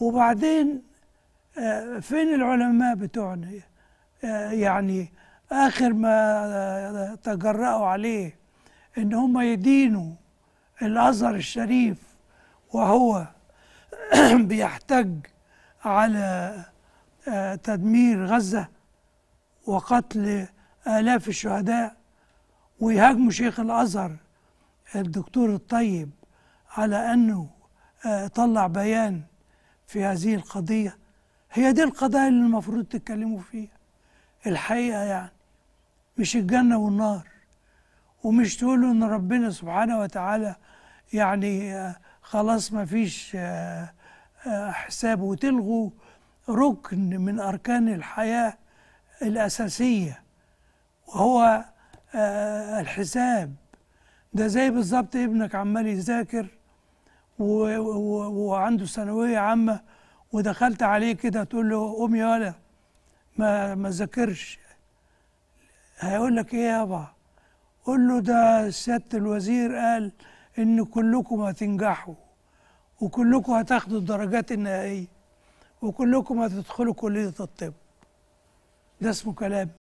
وبعدين آه، فين العلماء بتوعنا آه، يعني آخر ما آه، تجرأوا عليه إن هم يدينوا الأزهر الشريف وهو بيحتج على تدمير غزة وقتل آلاف الشهداء ويهاجموا شيخ الأزهر الدكتور الطيب على أنه طلع بيان في هذه القضية هي دي القضايا اللي المفروض تتكلموا فيها الحقيقة يعني مش الجنة والنار ومش تقولوا إن ربنا سبحانه وتعالى يعني آه، خلاص ما فيش آه، آه، حساب وتلغوا ركن من أركان الحياة الأساسية وهو الحساب ده زي بالظبط ابنك عمال يذاكر وعنده ثانويه عامه ودخلت عليه كده تقول له قوم يا ولا ما ما ذاكرش هيقول لك ايه يابا قول له ده سياده الوزير قال ان كلكم هتنجحوا وكلكم هتاخدوا الدرجات النهائيه وكلكم هتدخلوا كليه الطب ده اسمه كلام